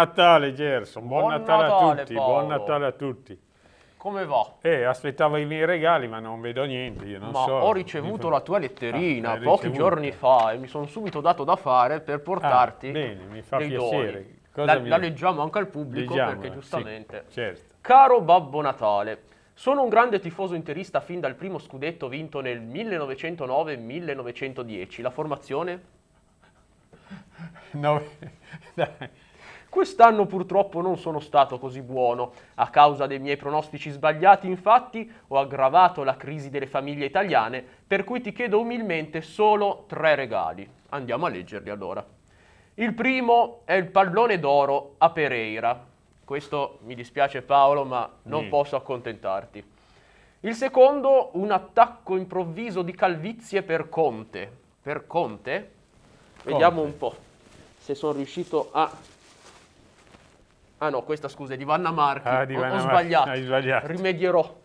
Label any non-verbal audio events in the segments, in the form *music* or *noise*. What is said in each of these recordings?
Natale Gerson, buon, buon Natale, Natale, a tutti, Paolo. buon Natale a tutti. Come va? Eh, aspettavo i miei regali ma non vedo niente, io non ma so. ho ricevuto mi... la tua letterina ah, pochi ricevuto. giorni fa e mi sono subito dato da fare per ah, portarti ah, bene, mi fa piacere. La, mi... la, leggiamo anche al pubblico Leggiamola, perché giustamente... Sì, certo. Caro Babbo Natale, sono un grande tifoso interista fin dal primo scudetto vinto nel 1909-1910. La formazione? *laughs* No, *laughs* dai, Quest'anno purtroppo non sono stato così buono. A causa dei miei pronostici sbagliati, infatti, ho aggravato la crisi delle famiglie italiane, per cui ti chiedo umilmente solo tre regali. Andiamo a leggerli allora. Il primo è il pallone d'oro a Pereira. Questo mi dispiace Paolo, ma non mm. posso accontentarti. Il secondo, un attacco improvviso di calvizie per Conte. Per Conte? Conte. Vediamo un po' se sono riuscito a Ah no, questa scusa è di Vanna Marchi, ah, di Vanna ho, ho sbagliato. Ah, hai sbagliato, rimedierò.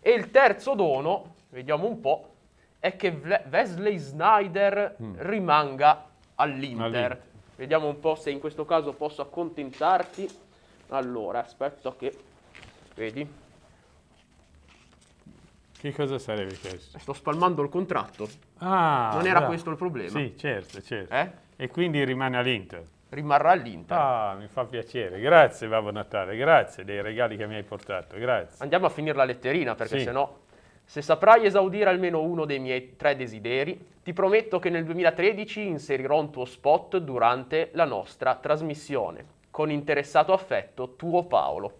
E il terzo dono, vediamo un po', è che Wesley Snyder mm. rimanga all'Inter. all'Inter. Vediamo un po' se in questo caso posso accontentarti. Allora, aspetta che... Vedi? Che cosa sarebbe questo? Sto spalmando il contratto. Ah! Non era allora. questo il problema. Sì, certo, certo. Eh? E quindi rimane all'Inter rimarrà all'Inter. Ah, mi fa piacere. Grazie Babbo Natale, grazie dei regali che mi hai portato, grazie. Andiamo a finire la letterina perché sì. sennò se saprai esaudire almeno uno dei miei tre desideri, ti prometto che nel 2013 inserirò un tuo spot durante la nostra trasmissione. Con interessato affetto, tuo Paolo.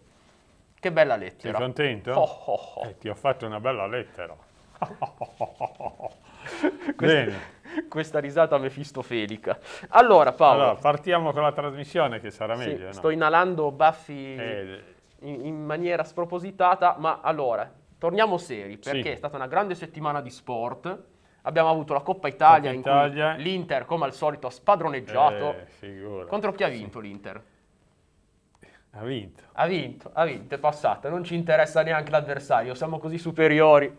Che bella lettera. Sei contento? Oh, oh, oh. Eh, ti ho fatto una bella lettera. *laughs* Bene questa risata mefistofelica. Allora Paolo. Allora, partiamo con la trasmissione che sarà sì, meglio. Sto inalando baffi eh, in, in, maniera spropositata, ma allora, torniamo seri, perché sì. è stata una grande settimana di sport. Abbiamo avuto la Coppa Italia Coppa in cui l'Inter, come al solito, ha spadroneggiato. Eh, Contro chi ha vinto sì. l'Inter? Ha vinto. Ha vinto, ha vinto, è passata. Non ci interessa neanche l'avversario, siamo così superiori.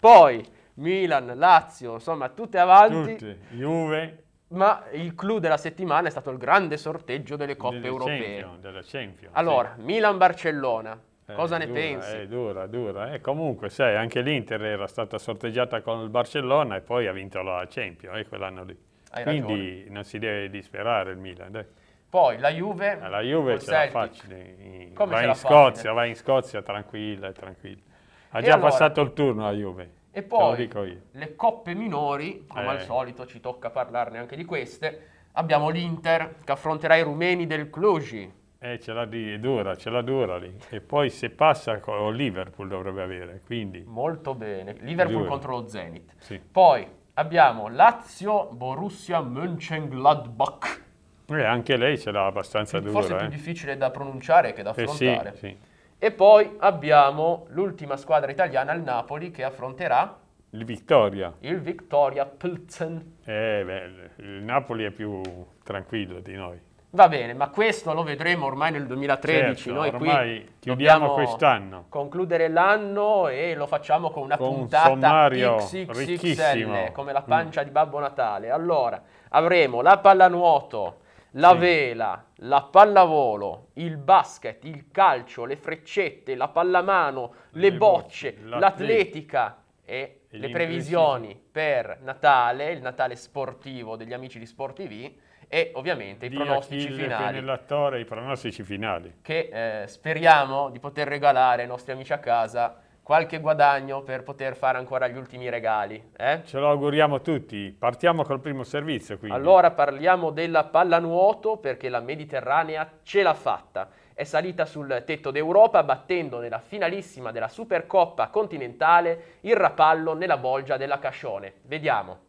Poi Milan, Lazio, insomma tutte avanti. Tutti, Juve. Ma il clou della settimana è stato il grande sorteggio delle coppe della europee. Champions, della Champions. Allora, sì. Milan-Barcellona. Eh, cosa ne dura, pensi? È eh, dura, dura. E eh, comunque, sai, anche l'Inter era stata sorteggiata con il Barcellona e poi ha vinto la Champions eh, quell'anno lì. Hai Quindi ragione. non si deve disperare il Milan, dai. Poi la Juve. Eh, la Juve ce la facile. In, va in Scozia, va in Scozia tranquilla, tranquilla. Ha e già allora, passato il turno la Juve. E poi le coppe minori, come eh. al solito ci tocca parlarne anche di queste, abbiamo l'Inter che affronterà i rumeni del Cluj. Eh, ce l'ha di, è dura, ce l'ha dura lì. E poi se passa o Liverpool dovrebbe avere, quindi... Molto bene, Liverpool contro lo Zenit. Sì. Poi abbiamo Lazio, Borussia, Mönchengladbach. Eh, anche lei ce l'ha abbastanza dura. Forse è più eh. difficile da pronunciare che da affrontare. Eh sì, sì. E poi abbiamo l'ultima squadra italiana, il Napoli, che affronterà il Vittoria. Il Vittoria Plzen. Eh, beh, il Napoli è più tranquillo di noi. Va bene, ma questo lo vedremo ormai nel 2013. Certo, noi ormai qui chiudiamo quest'anno. Concludere l'anno e lo facciamo con una con puntata XXL, come la pancia mm. di Babbo Natale. Allora, avremo la pallanuoto, la sì. vela, la pallavolo, il basket, il calcio, le freccette, la pallamano, le, le bocce, bocce l'atletica e, e le previsioni per Natale, il Natale sportivo degli amici di SportTV e ovviamente di i pronostici finali. i pronostici finali. Che eh, speriamo di poter regalare ai nostri amici a casa qualche guadagno per poter fare ancora gli ultimi regali. Eh? Ce lo auguriamo tutti. Partiamo col primo servizio. Quindi. Allora parliamo della pallanuoto perché la Mediterranea ce l'ha fatta. È salita sul tetto d'Europa battendo nella finalissima della Supercoppa continentale il Rapallo nella bolgia della Cascione. Vediamo.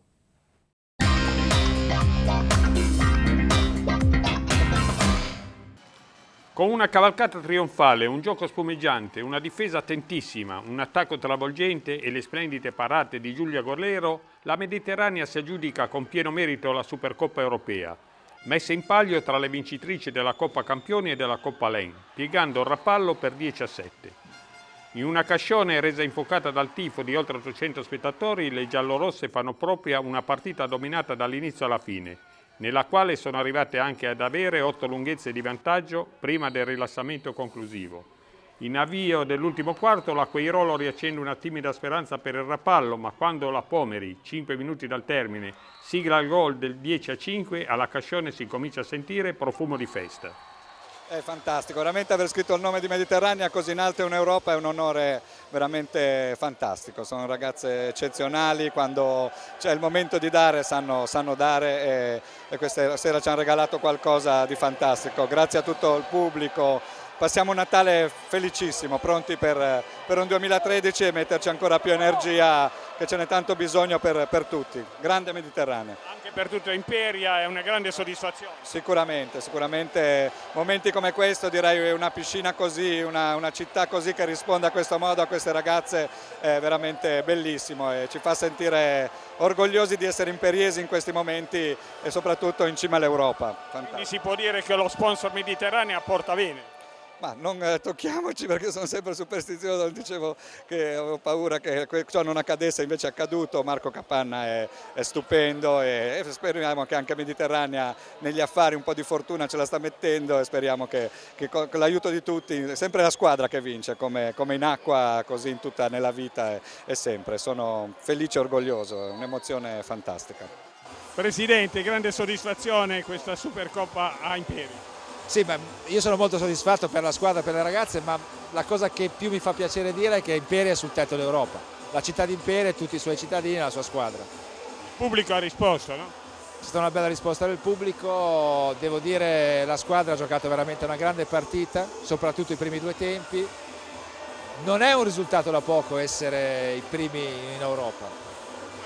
Con una cavalcata trionfale, un gioco spumeggiante, una difesa attentissima, un attacco travolgente e le splendide parate di Giulia Gorlero, la Mediterranea si aggiudica con pieno merito la Supercoppa europea, messa in palio tra le vincitrici della Coppa Campioni e della Coppa Lane, piegando il rappallo per 10 a 7. In una cascione resa infuocata dal tifo di oltre 800 spettatori, le giallorosse fanno propria una partita dominata dall'inizio alla fine, nella quale sono arrivate anche ad avere otto lunghezze di vantaggio prima del rilassamento conclusivo. In avvio dell'ultimo quarto l'Acqueirolo riaccende una timida speranza per il Rapallo, ma quando la Pomeri, 5 minuti dal termine, sigla il gol del 10 a 5, alla Cascione si comincia a sentire profumo di festa. È fantastico, veramente aver scritto il nome di Mediterranea così in alto in Europa è un onore veramente fantastico, sono ragazze eccezionali, quando c'è il momento di dare sanno, sanno dare e, e questa sera ci hanno regalato qualcosa di fantastico, grazie a tutto il pubblico, passiamo un Natale felicissimo, pronti per, per, un 2013 e metterci ancora più energia che ce n'è tanto bisogno per, per tutti. Grande Mediterraneo per tutta Imperia è una grande soddisfazione. Sicuramente, sicuramente momenti come questo direi una piscina così, una, una città così che risponde a questo modo a queste ragazze è veramente bellissimo e ci fa sentire orgogliosi di essere imperiesi in questi momenti e soprattutto in cima all'Europa. Quindi si può dire che lo sponsor mediterraneo porta bene. Ma non eh, tocchiamoci perché sono sempre superstizioso, dicevo che avevo paura che ciò non accadesse, invece è accaduto, Marco Capanna è, è stupendo e, e, speriamo che anche Mediterranea negli affari un po' di fortuna ce la sta mettendo e speriamo che, che con l'aiuto di tutti, sempre la squadra che vince, come, come in acqua, così in tutta nella vita e, e sempre. Sono felice e orgoglioso, è un'emozione fantastica. Presidente, grande soddisfazione questa Supercoppa a Imperi. Sì, io sono molto soddisfatto per la squadra, per le ragazze, ma la cosa che più mi fa piacere dire è che Imperia è sul tetto d'Europa. La città di Imperia, e tutti i suoi cittadini e la sua squadra. Il pubblico ha risposto, no? C'è stata una bella risposta del pubblico, devo dire la squadra ha giocato veramente una grande partita, soprattutto i primi due tempi. Non è un risultato da poco essere i primi in Europa.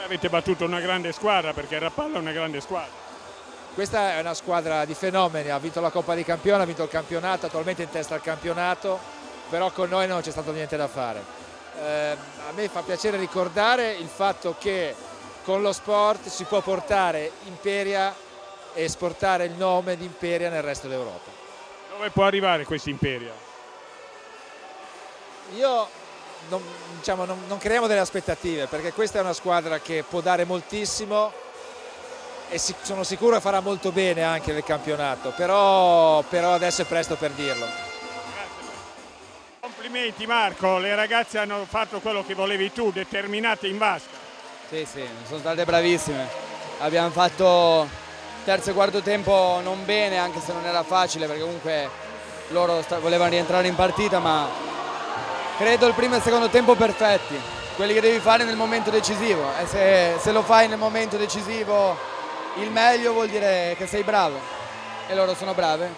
Avete battuto una grande squadra perché Rappalla è una grande squadra questa è una squadra di fenomeni, ha vinto la Coppa dei Campioni, ha vinto il campionato, attualmente in testa al campionato, però con noi non c'è stato niente da fare. Eh, a me fa piacere ricordare il fatto che con lo sport si può portare Imperia e esportare il nome di Imperia nel resto d'Europa. Dove può arrivare questa Imperia? Io non, diciamo, non, non creiamo delle aspettative perché questa è una squadra che può dare moltissimo e sono sicuro che farà molto bene anche nel campionato, però, però adesso è presto per dirlo. Complimenti Marco, le ragazze hanno fatto quello che volevi tu, determinate in vasca. Sì, sì, sono state bravissime. Abbiamo fatto terzo e quarto tempo non bene, anche se non era facile, perché comunque loro volevano rientrare in partita, ma credo il primo e il secondo tempo perfetti, quelli che devi fare nel momento decisivo. E se, se lo fai nel momento decisivo il meglio vuol dire che sei bravo e loro sono brave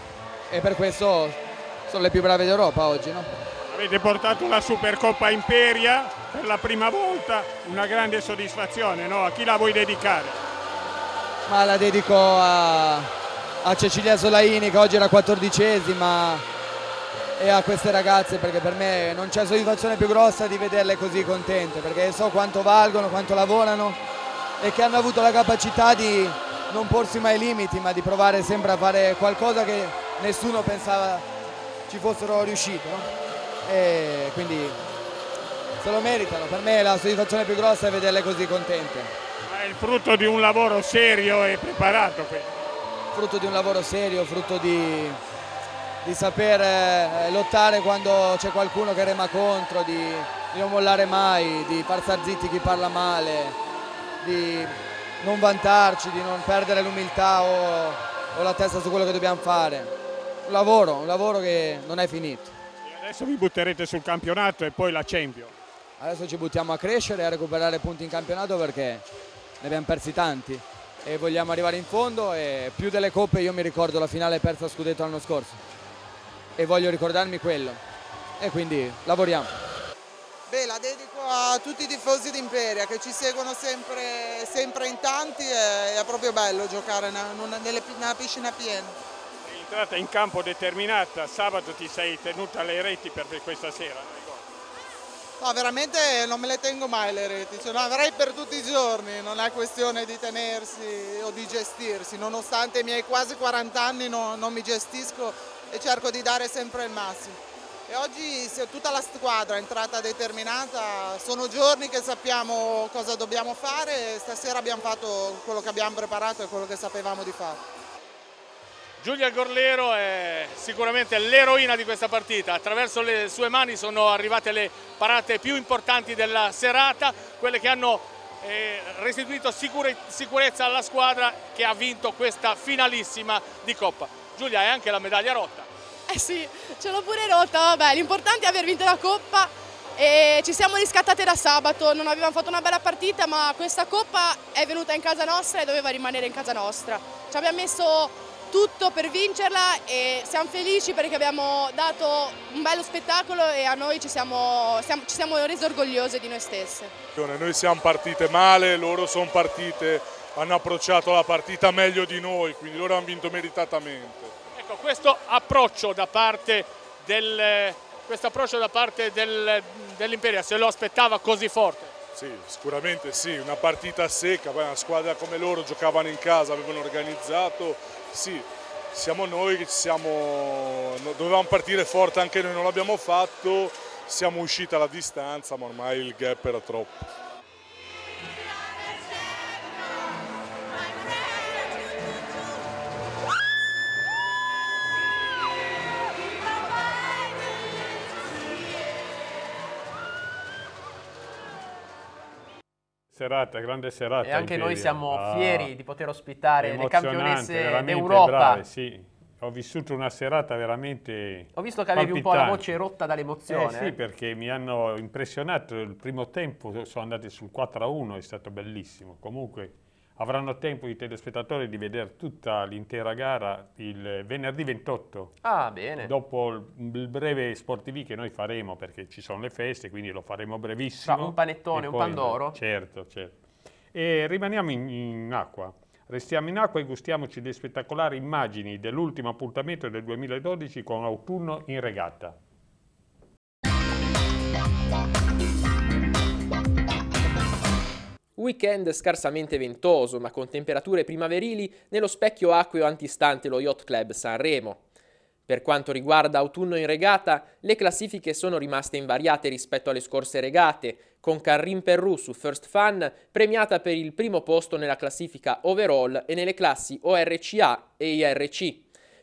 e per questo sono le più brave d'Europa oggi. No? Avete portato la Supercoppa Imperia per la prima volta, una grande soddisfazione, no? a chi la vuoi dedicare? Ma la dedico a, a Cecilia Solaini che oggi era quattordicesima e a queste ragazze perché per me non c'è soddisfazione più grossa di vederle così contente perché so quanto valgono, quanto lavorano e che hanno avuto la capacità di, non porsi mai limiti, ma di provare sempre a fare qualcosa che nessuno pensava ci fossero riusciti. No? E quindi se lo meritano, per me la soddisfazione più grossa è vederle così contente. è il frutto di un lavoro serio e preparato. Quindi. Frutto di un lavoro serio, frutto di, di saper eh, lottare quando c'è qualcuno che rema contro, di, di non mollare mai, di far star zitti chi parla male, di non vantarci, di non perdere l'umiltà o, o, la testa su quello che dobbiamo fare. Un lavoro, un lavoro che non è finito. E adesso vi butterete sul campionato e poi la Champions. Adesso ci buttiamo a crescere e a recuperare punti in campionato perché ne abbiamo persi tanti e vogliamo arrivare in fondo e più delle coppe io mi ricordo la finale persa a Scudetto l'anno scorso e voglio ricordarmi quello e quindi lavoriamo. Beh, la dedico a tutti i tifosi d'Imperia che ci seguono sempre, sempre in tanti e è proprio bello giocare una, nella piscina piena. Sei entrata in campo determinata, sabato ti sei tenuta le reti per questa sera? No, veramente non me le tengo mai le reti, cioè, no, avrei per tutti i giorni, non è questione di tenersi o di gestirsi, nonostante i miei quasi 40 anni no, non mi gestisco e cerco di dare sempre il massimo. E oggi tutta la squadra è entrata determinata, sono giorni che sappiamo cosa dobbiamo fare, stasera abbiamo fatto quello che abbiamo preparato e quello che sapevamo di fare. Giulia Gorlero è sicuramente l'eroina di questa partita, attraverso le sue mani sono arrivate le parate più importanti della serata, quelle che hanno eh, restituito sicure, sicurezza alla squadra che ha vinto questa finalissima di Coppa. Giulia è anche la medaglia rotta. Eh sì, ce l'ho pure rotta, vabbè, l'importante è aver vinto la Coppa e ci siamo riscattate da sabato, non avevamo fatto una bella partita ma questa Coppa è venuta in casa nostra e doveva rimanere in casa nostra. Ci abbiamo messo tutto per vincerla e siamo felici perché abbiamo dato un bello spettacolo e a noi ci siamo, siamo, ci siamo resi orgogliose di noi stesse. Noi siamo partite male, loro sono partite, hanno approcciato la partita meglio di noi, quindi loro hanno vinto meritatamente. Ecco, questo approccio da parte, del, approccio da parte del, dell'Imperia se lo aspettava così forte? Sì, sicuramente sì, una partita secca, poi una squadra come loro giocavano in casa, avevano organizzato, sì, siamo noi che ci siamo, dovevamo partire forte anche noi, non l'abbiamo fatto, siamo usciti alla distanza, ma ormai il gap era troppo. Serata, grande serata. E anche noi siamo ah, fieri di poter ospitare le campionesse d'Europa. Brave, sì. Ho vissuto una serata veramente. Ho visto che avevi un po' la voce rotta dall'emozione. Eh sì, eh. perché mi hanno impressionato. Il primo tempo sono andati sul 4 a 1, è stato bellissimo. Comunque, avranno tempo i telespettatori di vedere tutta l'intera gara il venerdì 28. Ah, bene. Dopo il breve Sportivi che noi faremo, perché ci sono le feste, quindi lo faremo brevissimo. Tra un panettone, e un pandoro. Certo, certo. E rimaniamo in, in acqua. Restiamo in acqua e gustiamoci le spettacolari immagini dell'ultimo appuntamento del 2012 con Autunno in regatta. Weekend scarsamente ventoso, ma con temperature primaverili nello specchio acqueo antistante lo Yacht Club Sanremo. Per quanto riguarda autunno in regata, le classifiche sono rimaste invariate rispetto alle scorse regate, con Karim Perru su First Fun premiata per il primo posto nella classifica overall e nelle classi ORCA e IRC,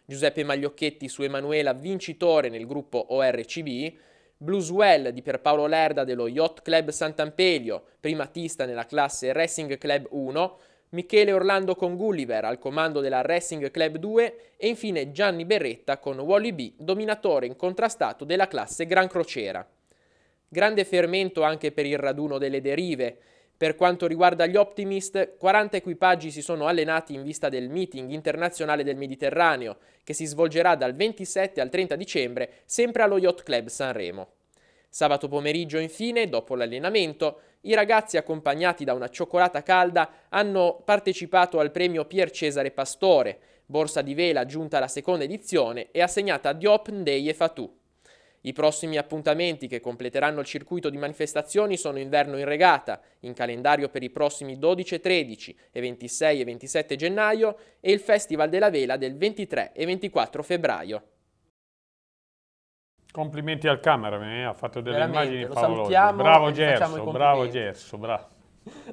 Giuseppe Magliocchetti su Emanuela vincitore nel gruppo ORCB, Blueswell di Pierpaolo Lerda dello Yacht Club Sant'Ampelio, primatista nella classe Racing Club 1, Michele Orlando con Gulliver al comando della Racing Club 2 e infine Gianni Berretta con Wally B, dominatore incontrastato della classe Gran Crociera. Grande fermento anche per il raduno delle derive. Per quanto riguarda gli Optimist, 40 equipaggi si sono allenati in vista del meeting internazionale del Mediterraneo, che si svolgerà dal 27 al 30 dicembre sempre allo Yacht Club Sanremo. Sabato pomeriggio, infine, dopo l'allenamento, i ragazzi accompagnati da una cioccolata calda hanno partecipato al premio Pier Cesare Pastore, borsa di vela giunta alla seconda edizione e assegnata a Diop e Fatou. I prossimi appuntamenti che completeranno il circuito di manifestazioni sono Inverno in Regata, in calendario per i prossimi 12 13 e 26 e 27 gennaio e il Festival della Vela del 23 e 24 febbraio. Complimenti al cameraman, eh? ha fatto delle Veramente, immagini favolose. Salutiamo, bravo Gerso, bravo Gerso, *laughs* bravo.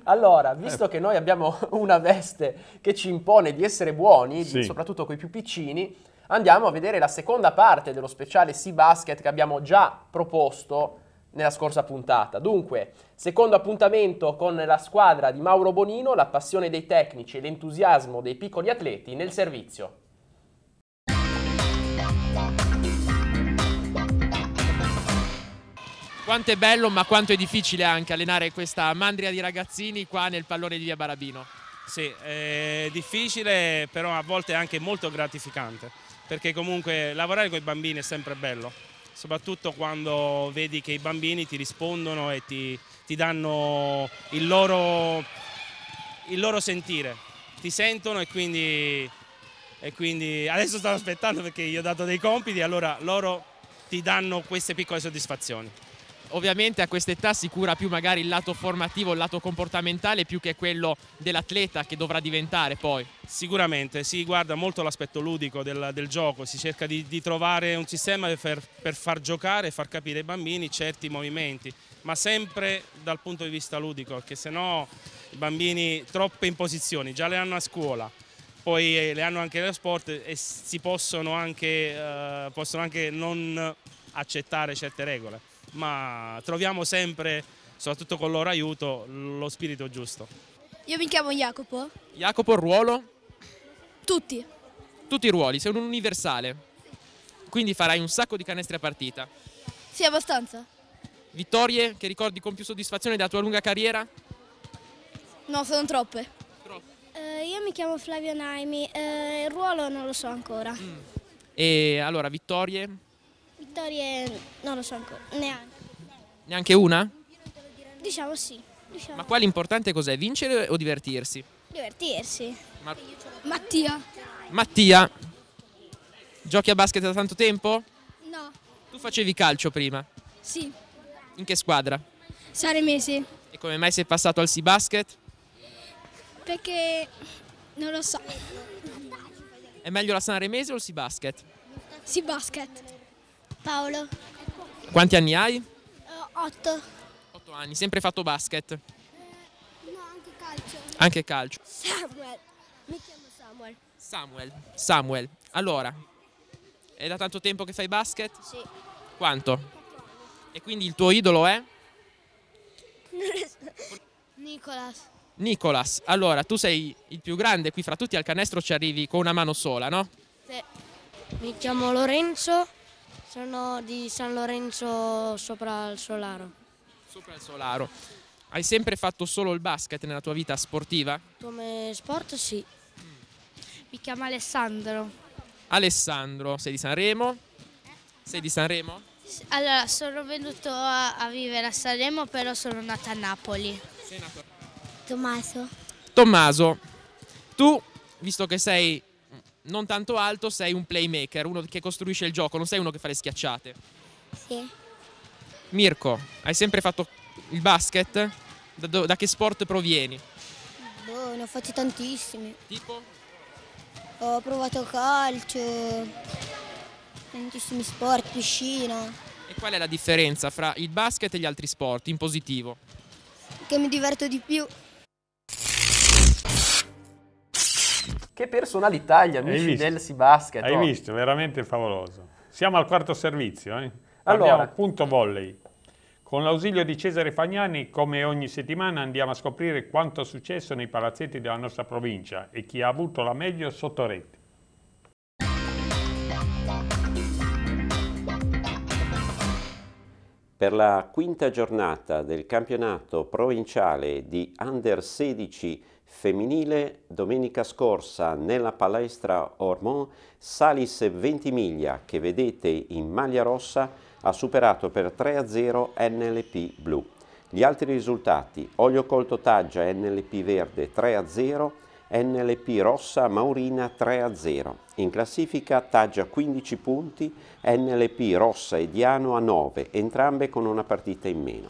Allora, visto eh. che noi abbiamo *laughs* una veste che ci impone di essere buoni, sì. soprattutto con i più piccini, andiamo a vedere la seconda parte dello speciale Sea Basket che abbiamo già proposto nella scorsa puntata. Dunque, secondo appuntamento con la squadra di Mauro Bonino, la passione dei tecnici e l'entusiasmo dei piccoli atleti nel servizio. Quanto è bello ma quanto è difficile anche allenare questa mandria di ragazzini qua nel pallone di Via Barabino. Sì, è difficile però a volte anche molto gratificante perché comunque lavorare con i bambini è sempre bello, soprattutto quando vedi che i bambini ti rispondono e ti, ti danno il loro, il loro sentire, ti sentono e quindi e quindi *laughs* adesso stanno aspettando perché gli ho dato dei compiti, allora loro ti danno queste piccole soddisfazioni ovviamente a quest'età si cura più magari il lato formativo, il lato comportamentale più che quello dell'atleta che dovrà diventare poi. Sicuramente, si guarda molto l'aspetto ludico del, del, gioco, si cerca di, di trovare un sistema per, per, far giocare e far capire ai bambini certi movimenti, ma sempre dal punto di vista ludico, perché sennò i bambini troppe imposizioni, già le hanno a scuola poi eh, le hanno anche nello sport e si possono anche, eh, possono anche non accettare certe regole ma troviamo sempre, soprattutto con loro aiuto, lo spirito giusto. Io mi chiamo Jacopo. Jacopo, ruolo? Tutti. Tutti i ruoli, sei un universale. Quindi farai un sacco di canestre a partita. Sì, abbastanza. Vittorie che ricordi con più soddisfazione della tua lunga carriera? No, sono troppe. Troppe. Uh, io mi chiamo Flavio Naimi, uh, il ruolo non lo so ancora. Mm. E allora, vittorie? vittorie non lo so ancora, neanche. Neanche una? Diciamo sì. Diciamo. Ma qua l'importante cos'è? Vincere o divertirsi? Divertirsi. Ma... Mattia. Mattia, giochi a basket da tanto tempo? No. Tu facevi calcio prima? Sì. In che squadra? Saremesi. E come mai sei passato al Sea Basket? Perché non lo so. È meglio la Sanremese o il Sea Basket? Sea Basket. Paolo. Quanti anni hai? Uh, otto. Otto anni, sempre fatto basket? Uh, no, anche calcio. Anche calcio. Samuel, mi chiamo Samuel. Samuel, Samuel. Allora, è da tanto tempo che fai basket? Sì. Quanto? E quindi il tuo idolo è? *laughs* Nicolas. Nicolas, allora tu sei il più grande qui fra tutti al canestro ci arrivi con una mano sola, no? Sì. Mi chiamo Lorenzo sono di San Lorenzo sopra il Solaro. Sopra il Solaro. Hai sempre fatto solo il basket nella tua vita sportiva? Come sport sì. Mm. Mi chiamo Alessandro. Alessandro, sei di Sanremo? Sei di Sanremo? Allora, sono venuto a, a vivere a Sanremo, però sono nata a Napoli. Sei nato? Tommaso. Tommaso, tu, visto che sei non tanto alto, sei un playmaker, uno che costruisce il gioco, non sei uno che fa le schiacciate. Sì. Mirko, hai sempre fatto il basket? Da, da che sport provieni? Boh, ne ho fatti tantissimi. Tipo? Ho provato calcio, tantissimi sport, piscina. E qual è la differenza fra il basket e gli altri sport in positivo? Che mi diverto di più. Che personalità amici del Sibasket. Hai oh. visto, veramente favoloso. Siamo al quarto servizio. Eh? Allora, Abbiamo punto volley. Con l'ausilio di Cesare Fagnani, come ogni settimana, andiamo a scoprire quanto è successo nei palazzetti della nostra provincia e chi ha avuto la meglio sotto rete. Per la quinta giornata del campionato provinciale di Under 16 femminile, domenica scorsa nella palestra Ormont, Salis Ventimiglia, che vedete in maglia rossa, ha superato per 3-0 NLP blu. Gli altri risultati, Olio Colto Taggia NLP verde 3-0, NLP Rossa Maurina 3 a 0. In classifica taggia 15 punti, NLP Rossa e Diano a 9, entrambe con una partita in meno.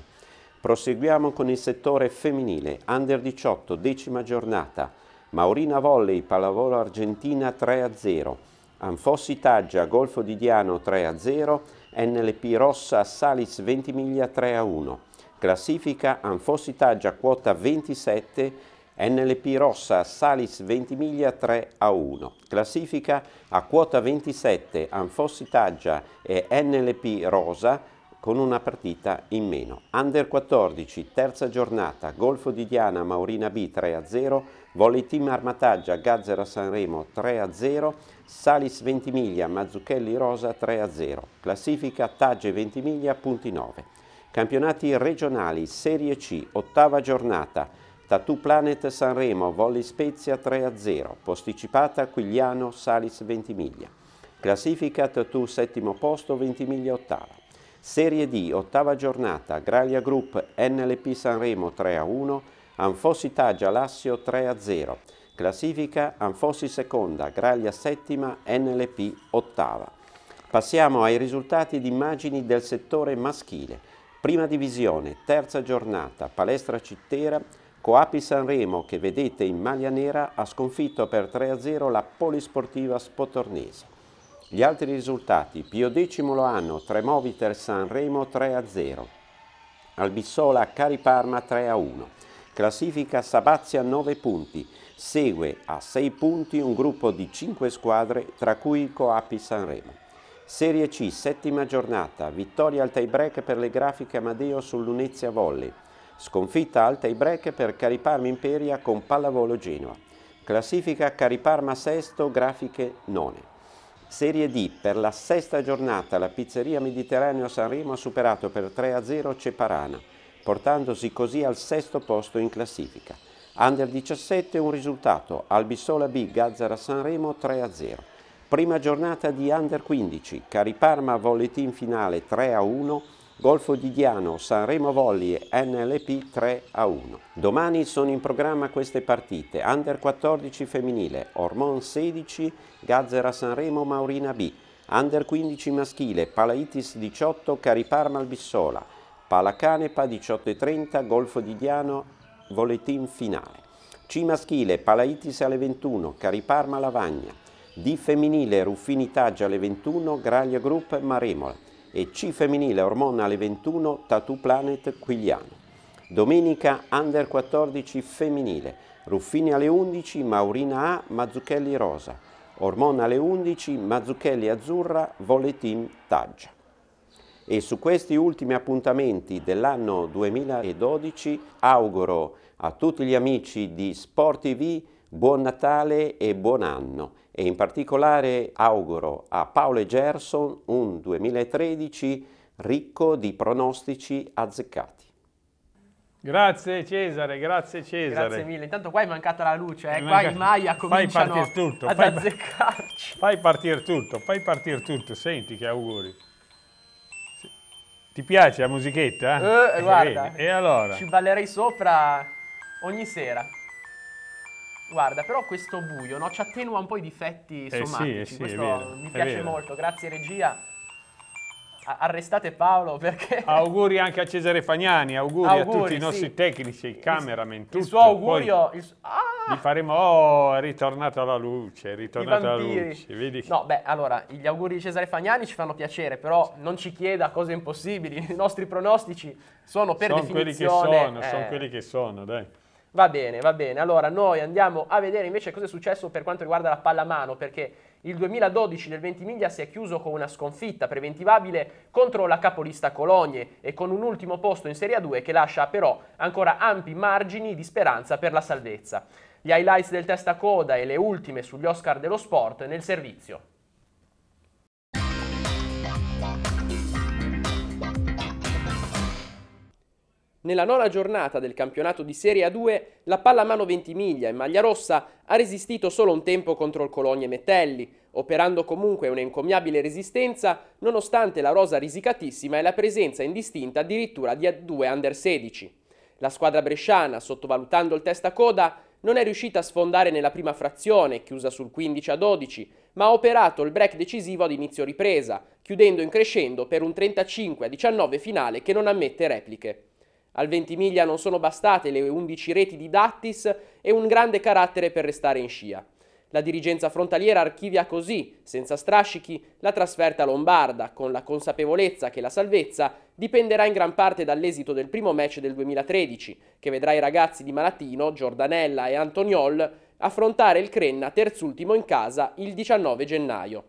Proseguiamo con il settore femminile, Under 18, decima giornata. Maurina Volley, Pallavolo Argentina 3 a 0. Anfossi Taggia, Golfo di Diano 3 a 0, NLP Rossa, Salis Ventimiglia 3 a 1. Classifica Anfossi Taggia quota 27, NLP Rossa Salis Ventimiglia 3 a 1. Classifica a quota 27 Anfossi Taggia e NLP Rosa con una partita in meno. Under 14, terza giornata, Golfo di Diana, Maurina B 3 a 0, Volley Team Armataggia, Gazzera Sanremo 3 a 0, Salis Ventimiglia, Mazzucchelli Rosa 3 a 0. Classifica Tagge Ventimiglia, punti 9. Campionati regionali, Serie C, ottava giornata, Tattoo Planet Sanremo, volley Spezia 3-0, posticipata Quigliano Salis Ventimiglia. Classifica Tattoo settimo posto, Ventimiglia ottava. Serie D, ottava giornata, Graglia Group NLP Sanremo 3-1, Anfossi Taggia Lassio 3-0. Classifica Anfossi seconda, Graglia settima, NLP ottava. Passiamo ai risultati di immagini del settore maschile. Prima divisione, terza giornata, Palestra Cittera, Coapi Sanremo, che vedete in maglia nera, ha sconfitto per 3-0 la Polisportiva Spotornese. Gli altri risultati, Pio X Loano, Tremoviter Sanremo 3-0, Albissola Cari Parma 3-1, classifica Sabazia 9 punti, segue a 6 punti un gruppo di 5 squadre tra cui Coapi Sanremo. Serie C, settima giornata, vittoria al tie break per le grafiche Amadeo sull'Unezia Volley, Sconfitta al tie-break per Cariparma Imperia con Pallavolo Genoa. Classifica Cariparma sesto, grafiche none. Serie D, per la sesta giornata la pizzeria Mediterraneo Sanremo ha superato per 3-0 Ceparana, portandosi così al sesto posto in classifica. Under 17 un risultato, Albisola B Gazzara Sanremo 3-0. Prima giornata di Under 15, Cariparma volley in finale 3-1, Golfo di Diano, Sanremo Volli, NLP 3 a 1. Domani sono in programma queste partite. Under 14 femminile, Ormon 16, Gazzera Sanremo Maurina B. Under 15 maschile, Palaitis 18, Cariparma Albissola. Palacanepa 18 e 30, Golfo di Diano, Voletin finale. C maschile, Palaitis alle 21, Cariparma Lavagna. D femminile, Ruffini Taggia alle 21, Graglia Group Maremola e C femminile Ormona alle 21 Tattoo Planet Quigliano. Domenica Under 14 femminile, Ruffini alle 11, Maurina A, Mazzucchelli Rosa, Ormona alle 11, Mazzucchelli Azzurra, Voletim Taggia. E su questi ultimi appuntamenti dell'anno 2012 auguro a tutti gli amici di Sport TV Buon Natale e buon anno e in particolare auguro a Paolo e Gerson un 2013 ricco di pronostici azzeccati. Grazie Cesare, grazie Cesare. Grazie mille. Intanto qua è mancata la luce, eh. Manca... qua i Maia cominciano fai tutto, ad fai... azzeccarci. Fai partire tutto, fai partire tutto. Senti che auguri. Ti piace la musichetta? eh, eh guarda, e allora? Ci ballerei sopra ogni sera. Guarda, però questo buio no, ci attenua un po' i difetti eh somatici. Eh sì, questo vero, mi piace molto, grazie regia. arrestate Paolo perché... *laughs* Auguri anche a Cesare Fagnani, auguri, auguri a tutti sì. i nostri tecnici, il cameraman, tutto. Il suo augurio... Il su- ah! Gli faremo, oh, è ritornata la luce, è ritornata la luce, vedi? No, beh, allora, gli auguri di Cesare Fagnani ci fanno piacere, però non ci chieda cose impossibili, *laughs* i nostri pronostici sono per sono definizione... Quelli che sono, eh... sono quelli che sono, dai. Va bene, va bene. Allora noi andiamo a vedere invece cosa è successo per quanto riguarda la pallamano, perché il 2012 del Ventimiglia si è chiuso con una sconfitta preventivabile contro la capolista Cologne e con un ultimo posto in Serie A2 che lascia però ancora ampi margini di speranza per la salvezza. Gli highlights del testa coda e le ultime sugli Oscar dello sport nel servizio. Nella nona giornata del campionato di Serie A2, la Pallamano Ventimiglia in maglia rossa ha resistito solo un tempo contro il Colonia e Metelli, operando comunque un'encomiabile resistenza nonostante la rosa risicatissima e la presenza indistinta addirittura di due under 16. La squadra bresciana, sottovalutando il testacoda, non è riuscita a sfondare nella prima frazione, chiusa sul 15 a 12, ma ha operato il break decisivo ad inizio ripresa, chiudendo in crescendo per un 35 a 19 finale che non ammette repliche. Al Ventimiglia non sono bastate le 11 reti di Dattis e un grande carattere per restare in scia. La dirigenza frontaliera archivia così, senza strascichi, la trasferta lombarda, con la consapevolezza che la salvezza dipenderà in gran parte dall'esito del primo match del 2013, che vedrà i ragazzi di Malatino, Giordanella e Antoniol affrontare il Crenna terzultimo in casa il 19 gennaio.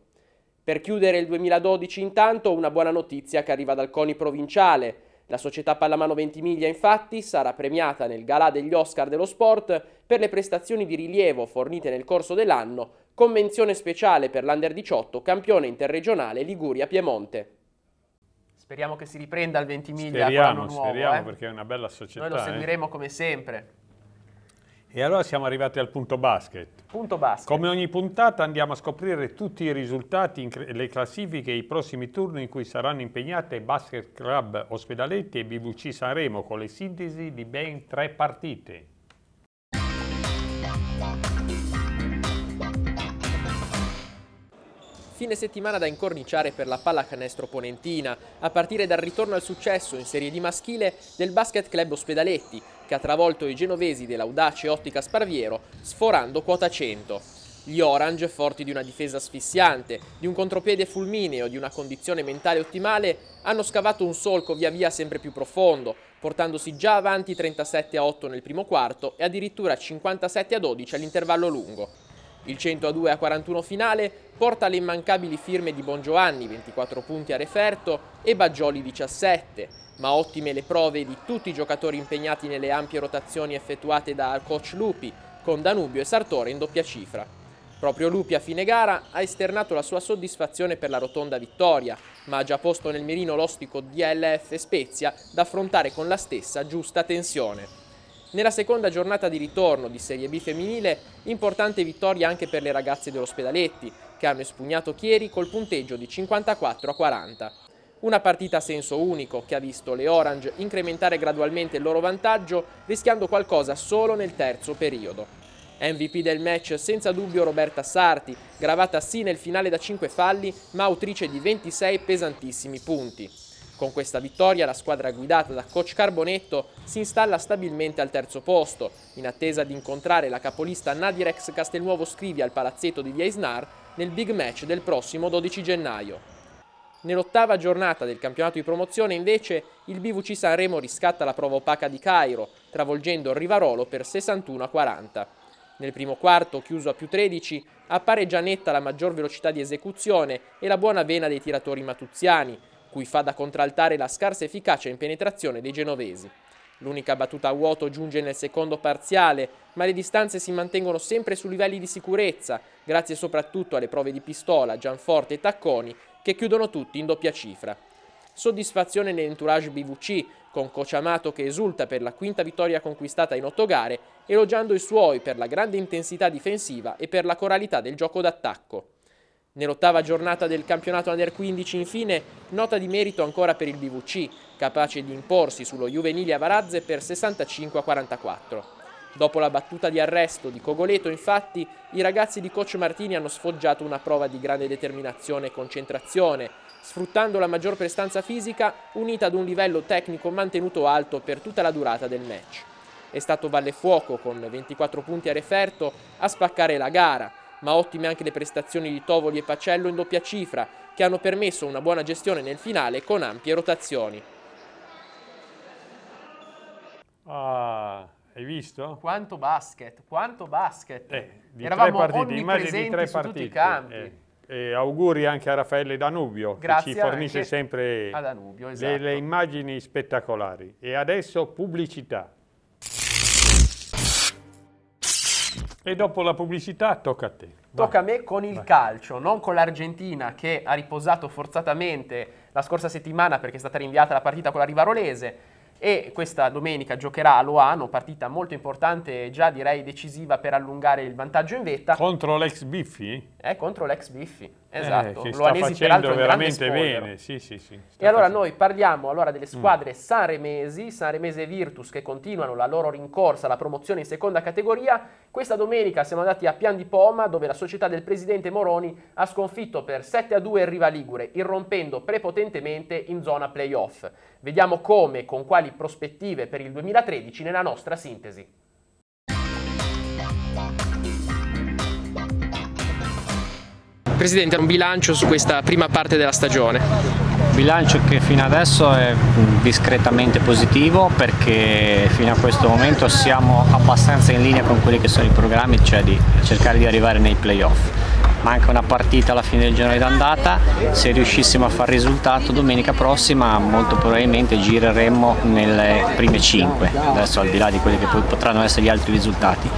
Per chiudere il 2012 intanto una buona notizia che arriva dal CONI provinciale, la società Pallamano Ventimiglia infatti sarà premiata nel galà degli Oscar dello sport per le prestazioni di rilievo fornite nel corso dell'anno, con menzione speciale per l'Under 18 campione interregionale Liguria-Piemonte. Speriamo che si riprenda il Ventimiglia speriamo, nuovo, Speriamo, eh? perché è una bella società. Noi lo eh. seguiremo eh? come sempre. E allora siamo arrivati al punto basket. Punto basket. Come ogni puntata andiamo a scoprire tutti i risultati, le classifiche e i prossimi turni in cui saranno impegnate Basket Club Ospedaletti e BVC Sanremo con le sintesi di ben tre partite. fine settimana da incorniciare per la pallacanestro ponentina, a partire dal ritorno al successo in serie di maschile del Basket Club Ospedaletti, che ha travolto i genovesi dell'audace Ottica Sparviero, sforando quota 100. Gli Orange, forti di una difesa asfissiante, di un contropiede fulmineo, di una condizione mentale ottimale, hanno scavato un solco via via sempre più profondo, portandosi già avanti 37 a 8 nel primo quarto e addirittura 57 a 12 all'intervallo lungo. Il 102 a 41 finale porta le immancabili firme di Bongiovanni, 24 punti a referto, e Baggioli 17, ma ottime le prove di tutti i giocatori impegnati nelle ampie rotazioni effettuate da coach Lupi, con Danubio e Sartore in doppia cifra. Proprio Lupi a fine gara ha esternato la sua soddisfazione per la rotonda vittoria, ma ha già posto nel mirino l'ostico DLF Spezia da affrontare con la stessa giusta tensione. Nella seconda giornata di ritorno di Serie B femminile, importante vittoria anche per le ragazze dell'Ospedaletti, che hanno espugnato Chieri col punteggio di 54 a 40. Una partita a senso unico che ha visto le Orange incrementare gradualmente il loro vantaggio rischiando qualcosa solo nel terzo periodo. MVP del match senza dubbio Roberta Sarti, gravata sì nel finale da 5 falli ma autrice di 26 pesantissimi punti. Con questa vittoria la squadra guidata da coach Carbonetto si installa stabilmente al terzo posto, in attesa di incontrare la capolista Nadirex Castelnuovo Scrivi al palazzetto di Via Isnar nel big match del prossimo 12 gennaio. Nell'ottava giornata del campionato di promozione invece il BVC Sanremo riscatta la prova opaca di Cairo, travolgendo Rivarolo per 61 a 40. Nel primo quarto, chiuso a più 13, appare già netta la maggior velocità di esecuzione e la buona vena dei tiratori matuziani, cui fa da contraltare la scarsa efficacia in penetrazione dei genovesi. L'unica battuta a vuoto giunge nel secondo parziale, ma le distanze si mantengono sempre su livelli di sicurezza, grazie soprattutto alle prove di pistola, Gianforte e Tacconi che chiudono tutti in doppia cifra. Soddisfazione nell'entourage BVC, con Cociamato che esulta per la quinta vittoria conquistata in otto gare, elogiando i suoi per la grande intensità difensiva e per la coralità del gioco d'attacco. Nell'ottava giornata del campionato Under 15, infine, nota di merito ancora per il BVC, capace di imporsi sullo Juvenile Avarazze per 65-44. Dopo la battuta di arresto di Cogoleto, infatti, i ragazzi di Coach Martini hanno sfoggiato una prova di grande determinazione e concentrazione, sfruttando la maggior prestanza fisica unita ad un livello tecnico mantenuto alto per tutta la durata del match. È stato Vallefuoco, con 24 punti a referto, a spaccare la gara, ma ottime anche le prestazioni di Tovoli e Pacello in doppia cifra, che hanno permesso una buona gestione nel finale con ampie rotazioni. Ah. Hai visto? Quanto basket, quanto basket. Eh, di Eravamo tre partite, immagini di tre partite. Eh. E auguri anche a Raffaele Danubio, Grazie che ci fornisce sempre Danubio, esatto. le, le immagini spettacolari. E adesso pubblicità. E dopo la pubblicità tocca a te. Vai. Tocca a me con il Vai. calcio, non con l'Argentina che ha riposato forzatamente la scorsa settimana perché è stata rinviata la partita con la Rivarolese e questa domenica giocherà a Loano, partita molto importante, già direi decisiva per allungare il vantaggio in vetta. Contro l'ex Biffi? Eh, contro l'ex Biffi. Eh, esatto, eh, Loanesi peraltro veramente bene, sì, sì, sì, e allora facendo. noi parliamo allora delle mm. squadre mm. sanremesi, Sanremese e Virtus che continuano la loro rincorsa alla promozione in seconda categoria. Questa domenica siamo andati a Pian di Poma dove la società del presidente Moroni ha sconfitto per 7 a 2 il Riva Ligure, irrompendo prepotentemente in zona playoff. Vediamo come e con quali prospettive per il 2013 nella nostra sintesi. Presidente, un bilancio su questa prima parte della stagione. Un Bilancio che fino adesso è discretamente positivo perché fino a questo momento siamo abbastanza in linea con quelli che sono i programmi, cioè di cercare di arrivare nei playoff. Manca una partita alla fine del giorno d'andata, se riuscissimo a fare risultato domenica prossima molto probabilmente gireremmo nelle prime 5, adesso al di là di quelli che potranno essere gli altri risultati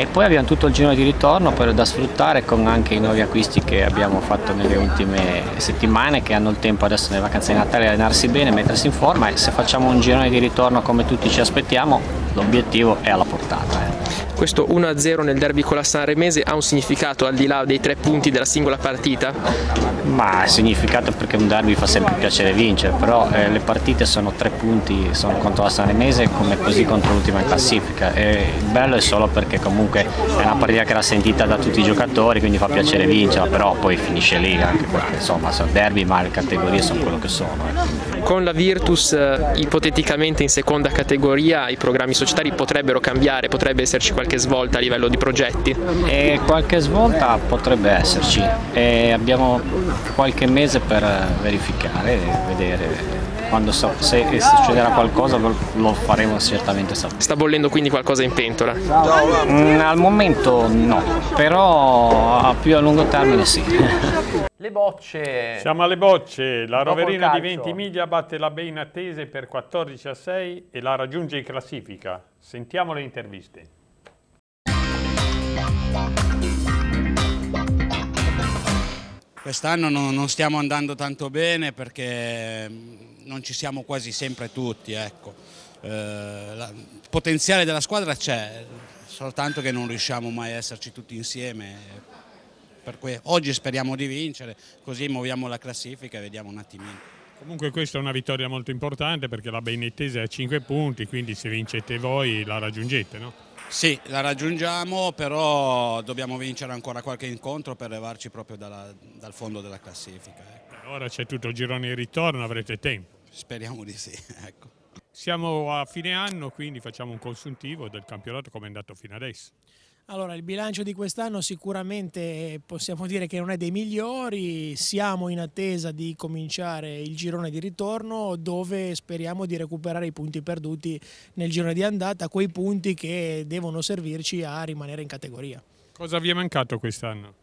e poi abbiamo tutto il giro di ritorno per, da sfruttare con anche i nuovi acquisti che abbiamo fatto nelle ultime settimane che hanno il tempo adesso nelle vacanze di Natale di allenarsi bene, mettersi in forma e se facciamo un girone di ritorno come tutti ci aspettiamo l'obiettivo è alla portata. Eh. Questo 1-0 nel derby con la Sanremese ha un significato al di là dei tre punti della singola partita? Ma significato perché un derby fa sempre piacere vincere, però eh, le partite sono tre punti sono contro la Sanremese come così contro l'ultima in classifica. E il bello è solo perché comunque comunque è una partita che era sentita da tutti i giocatori quindi fa piacere vincere però poi finisce lì anche perché insomma sono derby ma le categorie sono quello che sono. Eh. Con la Virtus eh, ipoteticamente in seconda categoria i programmi societari potrebbero cambiare, potrebbe esserci qualche svolta a livello di progetti? E qualche svolta potrebbe esserci e abbiamo qualche mese per verificare e vedere quando so, se eh, succederà qualcosa lo faremo certamente sapere. Sta bollendo quindi qualcosa in pentola? Mm, al momento no, però a più a lungo termine sì. *laughs* Le bocce. Siamo alle bocce. La Dopo Roverina di 20 miglia batte la Bay in Beinattese per 14 a 6 e la raggiunge in classifica. Sentiamo le interviste. Quest'anno no, non stiamo andando tanto bene perché non ci siamo quasi sempre tutti, ecco. eh, la, il potenziale della squadra c'è, soltanto che non riusciamo mai a esserci tutti insieme. Per cui oggi speriamo di vincere, così muoviamo la classifica e vediamo un attimino. Comunque questa è una vittoria molto importante perché la Benettese a 5 punti, quindi se vincete voi la raggiungete, no? Sì, la raggiungiamo, però dobbiamo vincere ancora qualche incontro per levarci proprio dalla, dal fondo della classifica. Ecco. Ora c'è tutto il girone di ritorno, avrete tempo. Speriamo di sì, *laughs* ecco. Siamo a fine anno, quindi facciamo un consuntivo del campionato come è andato fino adesso. Allora, il bilancio di quest'anno sicuramente possiamo dire che non è dei migliori, siamo in attesa di cominciare il girone di ritorno dove speriamo di recuperare i punti perduti nel girone di andata, quei punti che devono servirci a rimanere in categoria. Cosa vi è mancato quest'anno?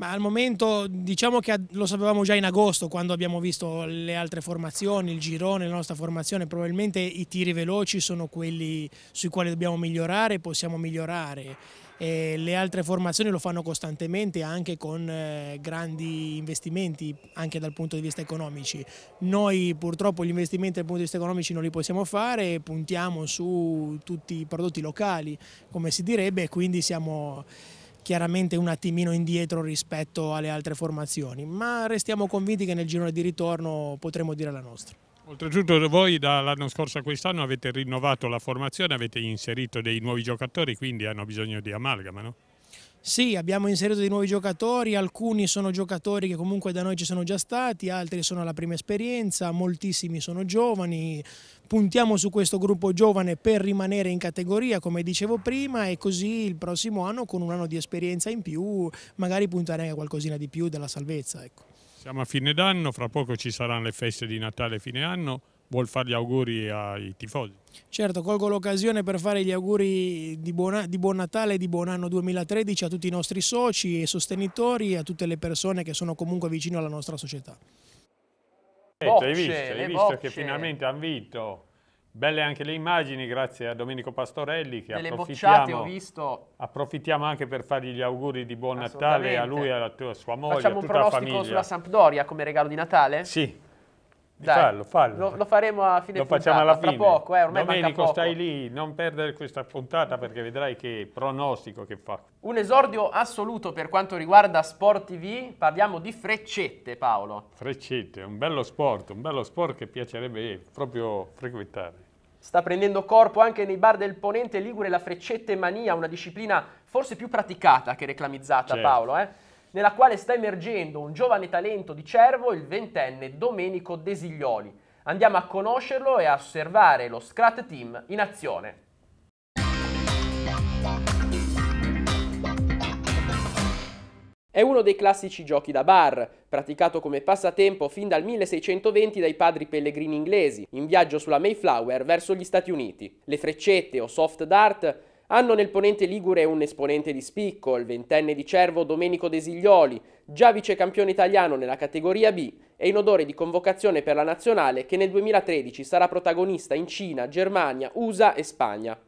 Ma al momento diciamo che lo sapevamo già in agosto quando abbiamo visto le altre formazioni, il girone, la nostra formazione, probabilmente i tiri veloci sono quelli sui quali dobbiamo migliorare, possiamo migliorare. E le altre formazioni lo fanno costantemente anche con eh, grandi investimenti anche dal punto di vista economici. Noi purtroppo gli investimenti dal punto di vista economico non li possiamo fare, puntiamo su tutti i prodotti locali come si direbbe e quindi siamo chiaramente un attimino indietro rispetto alle altre formazioni, ma restiamo convinti che nel girone di ritorno potremo dire la nostra. Oltretutto voi dall'anno scorso a quest'anno avete rinnovato la formazione, avete inserito dei nuovi giocatori, quindi hanno bisogno di amalgama, no? Sì, abbiamo inserito dei nuovi giocatori, alcuni sono giocatori che comunque da noi ci sono già stati, altri sono alla prima esperienza, moltissimi sono giovani, puntiamo su questo gruppo giovane per rimanere in categoria come dicevo prima e così il prossimo anno con un anno di esperienza in più magari puntare a qualcosina di più della salvezza. Ecco. Siamo a fine d'anno, fra poco ci saranno le feste di Natale fine anno, vuol fare gli auguri ai tifosi. Certo, colgo l'occasione per fare gli auguri di, buona, di, buon Natale e di buon anno 2013 a tutti i nostri soci e sostenitori e a tutte le persone che sono comunque vicino alla nostra società. Bocce, hai visto, hai visto che finalmente hanno vinto. Belle anche le immagini, grazie a Domenico Pastorelli che Delle bocciate, ho visto. approfittiamo anche per fargli gli auguri di buon Natale a lui, e alla tua, sua moglie, Facciamo a tutta la famiglia. Facciamo un pronostico sulla Sampdoria come regalo di Natale? Sì, dai, fallo, fallo. Lo, lo, faremo a fine lo puntata, facciamo alla fine. poco, eh, ormai Domenico stai lì, non perdere questa puntata perché vedrai che pronostico che fa. Un esordio assoluto per quanto riguarda Sport TV, parliamo di freccette Paolo. Freccette, un bello sport, un bello sport che piacerebbe proprio frequentare. Sta prendendo corpo anche nei bar del Ponente Ligure la freccette mania, una disciplina forse più praticata che reclamizzata certo. Paolo, eh? nella quale sta emergendo un giovane talento di Cervo, il ventenne Domenico Desiglioli. Andiamo a conoscerlo e a osservare lo Scrat Team in azione. È uno dei classici giochi da bar, praticato come passatempo fin dal 1620 dai padri pellegrini inglesi, in viaggio sulla Mayflower verso gli Stati Uniti. Le freccette o soft dart hanno nel ponente Ligure un esponente di spicco, il ventenne di Cervo Domenico Desiglioli, già vicecampione italiano nella categoria B e in odore di convocazione per la nazionale che nel 2013 sarà protagonista in Cina, Germania, USA e Spagna.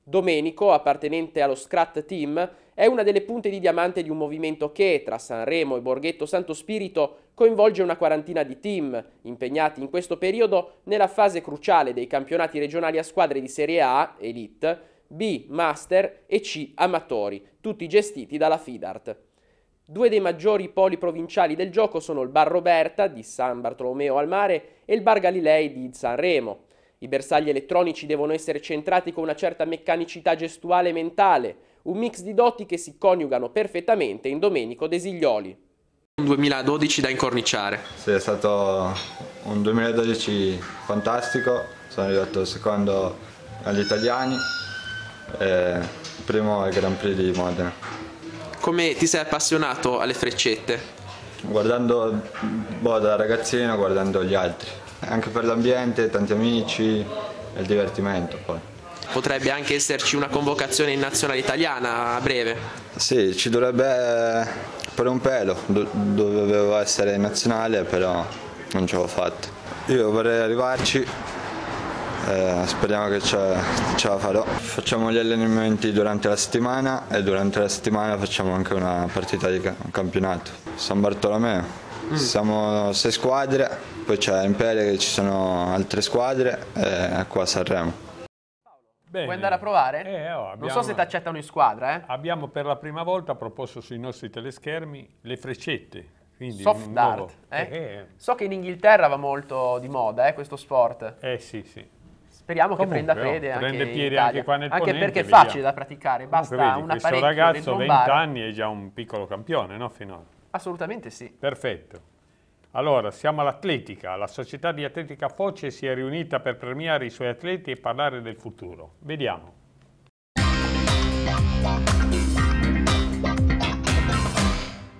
Domenico, appartenente allo Scrat Team, è una delle punte di diamante di un movimento che, tra Sanremo e Borghetto Santo Spirito, coinvolge una quarantina di team, impegnati in questo periodo nella fase cruciale dei campionati regionali a squadre di Serie A, Elite, B master e C amatori, tutti gestiti dalla Fidart. Due dei maggiori poli provinciali del gioco sono il Bar Roberta di San Bartolomeo al mare e il Bar Galilei di Sanremo. I bersagli elettronici devono essere centrati con una certa meccanicità gestuale e mentale, un mix di doti che si coniugano perfettamente in Domenico Desiglioli. Un 2012 da incorniciare. Sì, è stato un 2012 fantastico, sono arrivato secondo agli italiani eh, primo al Grand Prix di Modena. Come ti sei appassionato alle freccette? Guardando boh, da ragazzino, guardando gli altri. Anche per l'ambiente, tanti amici e il divertimento poi. Potrebbe anche esserci una convocazione in nazionale italiana a breve? Sì, ci dovrebbe eh, per un pelo, do- dovevo essere in nazionale però non ce l'ho fatta. Io vorrei arrivarci eh, speriamo che ce, ce, la farò. Facciamo gli allenamenti durante la settimana e durante la settimana facciamo anche una partita di campionato. San Bartolomeo. Mm. Siamo sei squadre, poi c'è in Pere che ci sono altre squadre e qua Sanremo. Bene. Vuoi andare a provare? Eh, oh, abbiamo, non so se ti accettano in squadra. Eh? Abbiamo per la prima volta proposto sui nostri teleschermi le freccette. Soft dart. Eh? Eh, eh? So che in Inghilterra va molto di moda eh, questo sport. Eh sì, sì. Speriamo Comunque, che prenda fede oh, anche piede anche qua nel Anche perché è facile da praticare, basta Comunque, vedi, un apparecchio Questo ragazzo, 20 anni, è già un piccolo campione, no, finora? Assolutamente sì. Perfetto. Allora, siamo all'atletica. La società di atletica Foce si è riunita per premiare i suoi atleti e parlare del futuro. Vediamo.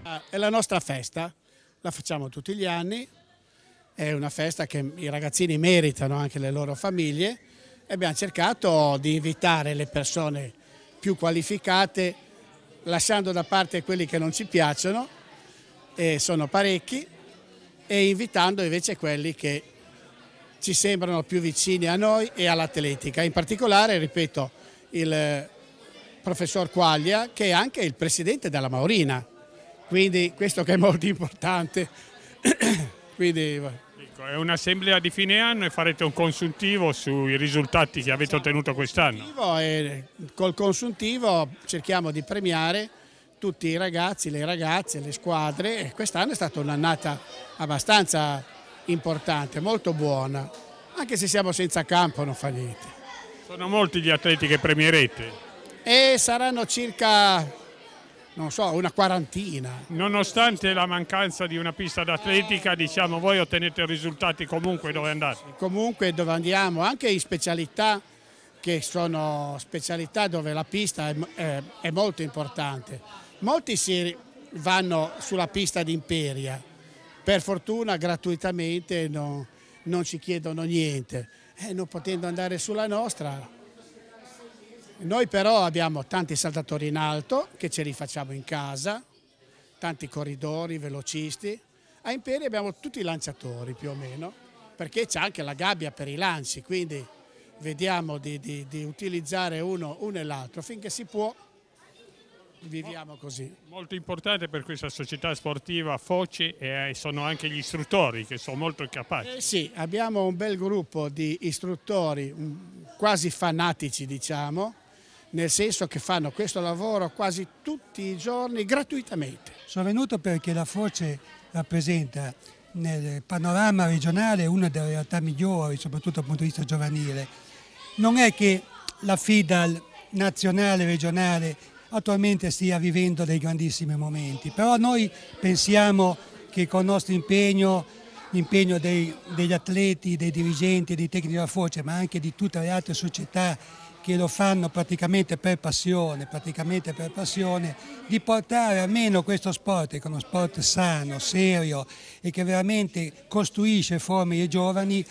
Ah, è la nostra festa, la facciamo tutti gli anni, è una festa che i ragazzini meritano, anche le loro famiglie, e abbiamo cercato di invitare le persone più qualificate, lasciando da parte quelli che non ci piacciono, e sono parecchi, e invitando invece quelli che ci sembrano più vicini a noi e all'atletica. In particolare, ripeto, il eh, professor Quaglia, che è anche il presidente della Maurina, quindi questo che è molto importante. *coughs* quindi, è un'assemblea di fine anno e farete un consuntivo sui risultati che avete ottenuto quest'anno. E col consuntivo cerchiamo di premiare tutti i ragazzi, le ragazze, le squadre. Quest'anno è stata un'annata abbastanza importante, molto buona. Anche se siamo senza campo non fa niente. Sono molti gli atleti che premierete? E saranno circa non so, una quarantina. Nonostante la mancanza di una pista d'atletica, diciamo, voi ottenete risultati comunque dove andate? Comunque dove andiamo, anche in specialità che sono specialità dove la pista è, è, è molto importante. Molti si vanno sulla pista di Imperia, per fortuna gratuitamente non, non ci chiedono niente. Eh, non potendo andare sulla nostra, noi però abbiamo tanti saltatori in alto che ce li facciamo in casa, tanti corridori, velocisti. A Imperi abbiamo tutti i lanciatori più o meno, perché c'è anche la gabbia per i lanci, quindi vediamo di, di, di utilizzare uno, uno e l'altro finché si può viviamo così. Molto importante per questa società sportiva Foci e eh, sono anche gli istruttori che sono molto capaci. Eh sì, abbiamo un bel gruppo di istruttori mm, quasi fanatici diciamo nel senso che fanno questo lavoro quasi tutti i giorni gratuitamente. Sono venuto perché la Foce rappresenta nel panorama regionale una delle realtà migliori, soprattutto dal punto di vista giovanile. Non è che la FIDAL nazionale, regionale, attualmente stia vivendo dei grandissimi momenti, però noi pensiamo che con il nostro impegno, l'impegno degli atleti, dei dirigenti, dei tecnici della Foce, ma anche di tutte le altre società che lo fanno praticamente per passione, praticamente per passione, di portare almeno questo sport, che è uno sport sano, serio e che veramente costruisce, forme i giovani,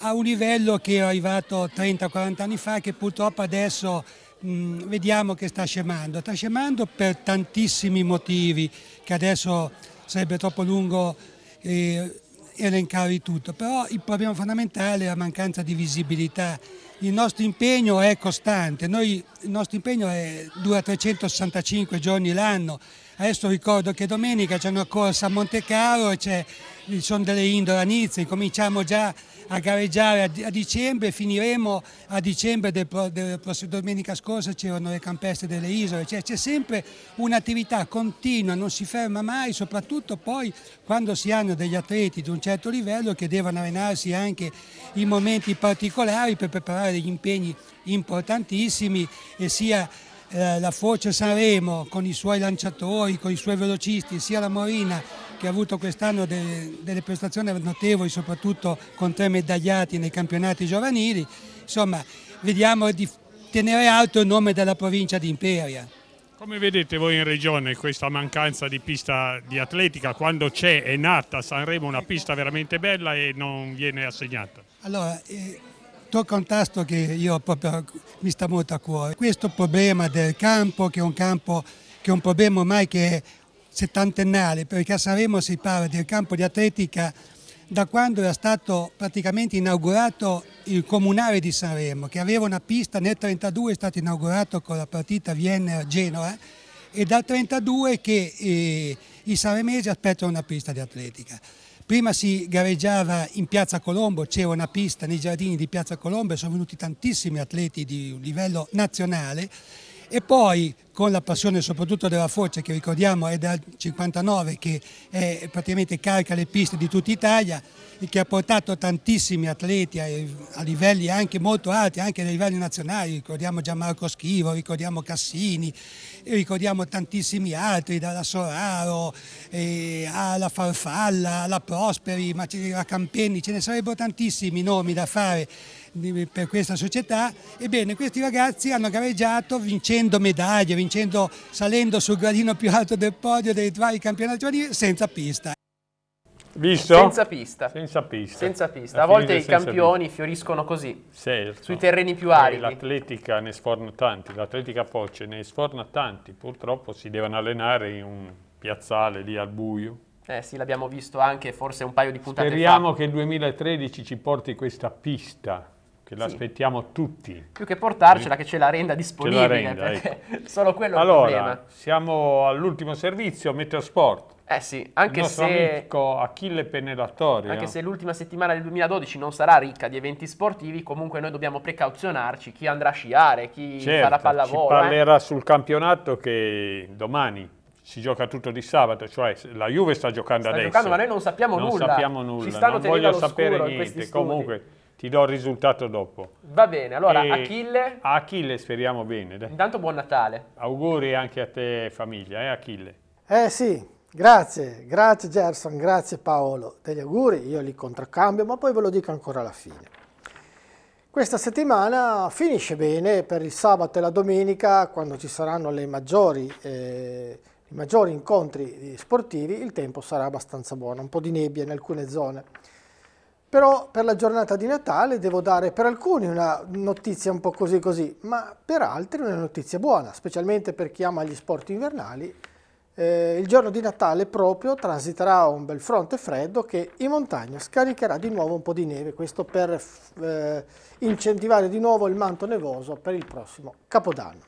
a un livello che è arrivato 30-40 anni fa che purtroppo adesso mh, mm, vediamo che sta scemando. Sta scemando per tantissimi motivi che adesso sarebbe troppo lungo eh, elencare tutto, però il problema fondamentale è la mancanza di visibilità. Il nostro impegno è costante, Noi, il nostro impegno è, dura 365 giorni l'anno, adesso ricordo che domenica c'è una corsa a Monte Carlo e ci sono delle indole a Nizza, incominciamo già a gareggiare a, dicembre, finiremo a dicembre del, del, del domenica scorsa c'erano le campeste delle isole, cioè c'è sempre un'attività continua, non si ferma mai, soprattutto poi quando si hanno degli atleti di un certo livello che devono allenarsi anche in momenti particolari per preparare degli impegni importantissimi e sia eh, la Foce Sanremo con i suoi lanciatori, con i suoi velocisti, sia la Morina che ha avuto quest'anno de, delle prestazioni notevoli, soprattutto con tre medagliati nei campionati giovanili. Insomma, vediamo di tenere alto il nome della provincia di Imperia. Come vedete voi in regione questa mancanza di pista di atletica, quando c'è è nata Sanremo una pista veramente bella e non viene assegnata? Allora, eh, tocca un tasto che io proprio mi sta molto a cuore. Questo problema del campo, che è un campo che è un problema ormai che settantennale, perché a Sanremo si parla del campo di atletica da quando era stato praticamente inaugurato il comunale di Sanremo, che aveva una pista nel 1932, è stato inaugurato con la partita Vienna-Genova, e dal 1932 che eh, i sanremesi aspettano una pista di atletica. Prima si gareggiava in Piazza Colombo, c'era una pista nei giardini di Piazza Colombo e sono venuti tantissimi atleti di livello nazionale e poi con la passione soprattutto della Forza che ricordiamo è dal 59 che è, praticamente carica le piste di tutta Italia e che ha portato tantissimi atleti a, a livelli anche molto alti, anche a livelli nazionali, ricordiamo Gianmarco Schivo, ricordiamo Cassini, ricordiamo tantissimi altri, dalla Soraro eh, alla Farfalla, alla Prosperi, ma a Campeni, ce ne sarebbero tantissimi nomi da fare per questa società. Ebbene, questi ragazzi hanno gareggiato vincendo medaglie, vincendo, salendo sul gradino più alto del podio dei vari campionati giovanili senza pista. Visto? Senza pista. Senza pista. Senza pista. A volte i campioni pista. fioriscono così, certo. sui terreni più eh, aridi. L'atletica ne sforna tanti, l'atletica foce ne sforna tanti. Purtroppo si devono allenare in un piazzale lì al buio. Eh sì, l'abbiamo visto anche forse un paio di puntate Speriamo fa. Speriamo che il 2013 ci porti questa pista che la aspettiamo tutti. Più che portarcela, che ce la renda disponibile. La renda, ecco. *laughs* solo quello allora, è il problema. siamo all'ultimo servizio, Meteosport. Eh sì, anche se... Achille Pennellatorio. Anche eh. se l'ultima settimana del 2012 non sarà ricca di eventi sportivi, comunque noi dobbiamo precauzionarci, chi andrà a sciare, chi certo, farà pallavolo. Si eh. parlerà eh. sul campionato che domani si gioca tutto di sabato, cioè la Juve sta giocando sta adesso. Sta giocando, ma noi non sappiamo non nulla. Non sappiamo nulla, Ci stanno non voglio sapere niente. Comunque ti do il risultato dopo. Va bene, allora e Achille. A Achille speriamo bene. Dai. Intanto buon Natale. Auguri anche a te famiglia, eh Achille. Eh sì, grazie, grazie Gerson, grazie Paolo degli auguri, io li contraccambio, ma poi ve lo dico ancora alla fine. Questa settimana finisce bene per il sabato e la domenica, quando ci saranno maggiori, eh, i maggiori incontri sportivi, il tempo sarà abbastanza buono, un po' di nebbia in alcune zone. Però per la giornata di Natale devo dare per alcuni una notizia un po' così così, ma per altri una notizia buona, specialmente per chi ama gli sport invernali. Eh, il giorno di Natale proprio transiterà un bel fronte freddo che in montagna scaricherà di nuovo un po' di neve, questo per eh, incentivare di nuovo il manto nevoso per il prossimo Capodanno.